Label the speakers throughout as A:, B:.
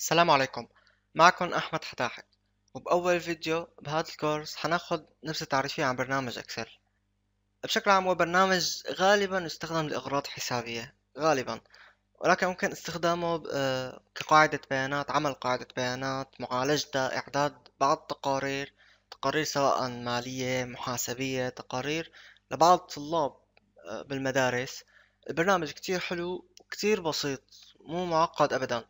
A: السلام عليكم معكم أحمد حتاحك وبأول فيديو بهذا الكورس حناخد نفس تعريفية عن برنامج اكسل بشكل عام هو برنامج غالبا يستخدم لأغراض حسابية غالبا ولكن ممكن استخدامه آه، كقاعدة بيانات عمل قاعدة بيانات معالجتها إعداد بعض التقارير تقارير سواء مالية محاسبية تقارير لبعض الطلاب آه، بالمدارس البرنامج كتير حلو وكتير بسيط مو معقد أبدا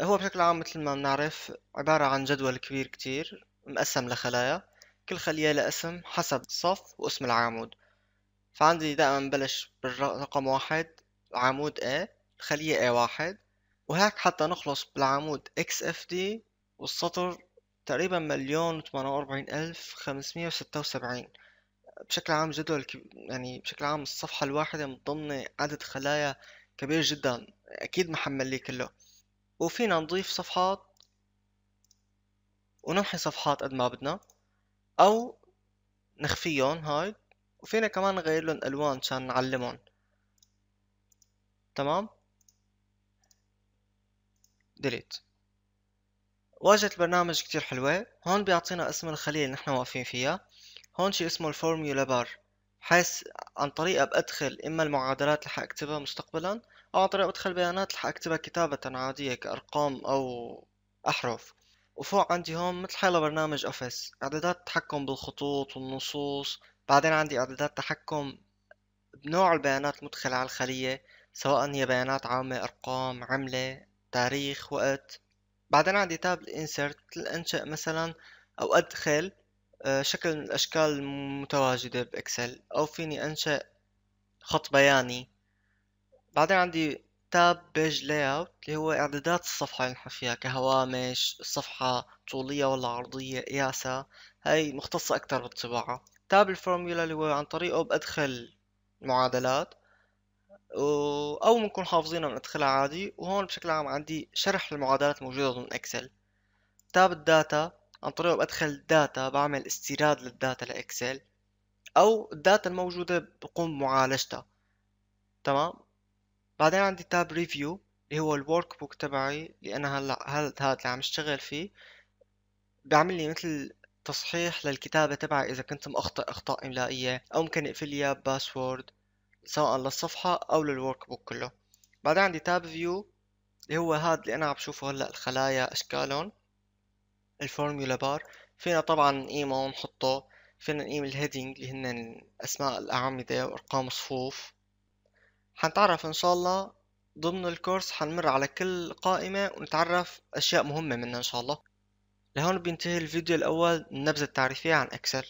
A: هو بشكل عام مثل ما بنعرف عبارة عن جدول كبير كتير مقسم لخلايا كل خلية لها اسم حسب الصف واسم العمود فعندي دائما ببلش بالرقم واحد عمود A الخلية واحد وهيك حتى نخلص بالعمود XFD والسطر تقريبا مليون وثمانية وأربعين ألف خمسمية وستة وسبعين بشكل عام جدول يعني بشكل عام الصفحة الواحدة متضمنة عدد خلايا كبير جدا أكيد محمل لي كله وفينا نضيف صفحات ونمحي صفحات قد ما بدنا او نخفيهم هاي وفينا كمان نغير لهم الوان عشان نعلمهم تمام ديليت واجهة البرنامج كتير حلوة هون بيعطينا اسم الخلية اللي نحن واقفين فيها هون شي اسمه الفورميولا بار بحيث عن طريقها بأدخل اما المعادلات اللي حاكتبها مستقبلا أو عن طريق مدخل بيانات رح أكتبها كتابة عادية كأرقام أو أحرف وفوق عندي هون مثل حالة برنامج أوفيس إعدادات تحكم بالخطوط والنصوص بعدين عندي إعدادات تحكم بنوع البيانات المدخلة على الخلية سواء هي بيانات عامة أرقام عملة تاريخ وقت بعدين عندي تاب الانسرت لأنشئ مثلا او ادخل آه، شكل من الاشكال المتواجدة باكسل او فيني انشئ خط بياني بعدين عندي تاب بيج لاي اوت اللي هو اعدادات الصفحة اللي نحن فيها كهوامش الصفحة طولية ولا عرضية قياسها هاي مختصة أكتر بالطباعة تاب الفورمولا اللي هو عن طريقه بدخل معادلات أو بنكون حافظينها بندخلها عادي وهون بشكل عام عندي شرح المعادلات الموجوده ضمن إكسل تاب الداتا عن طريقه بدخل داتا بعمل استيراد للداتا لإكسل أو الداتا الموجودة بقوم بمعالجتها تمام بعدين عندي تاب ريفيو اللي هو الورك بوك تبعي اللي انا هلا هل هذا اللي عم اشتغل فيه بيعمل لي مثل تصحيح للكتابة تبعي إذا كنت مخطئ أخطاء إملائية أو ممكن أقفل لي باسورد سواء للصفحة أو للورك بوك كله بعدين عندي تاب فيو اللي هو هاد اللي أنا عم بشوفه هلأ الخلايا أشكالهم الفورمولا بار فينا طبعا نقيمه ونحطه فينا نقيم الهيدنج اللي هن أسماء الأعمدة وأرقام صفوف حنتعرف إن شاء الله ضمن الكورس حنمر على كل قائمة ونتعرف أشياء مهمة منها إن شاء الله لهون بينتهي الفيديو الأول النبذة التعريفية عن إكسل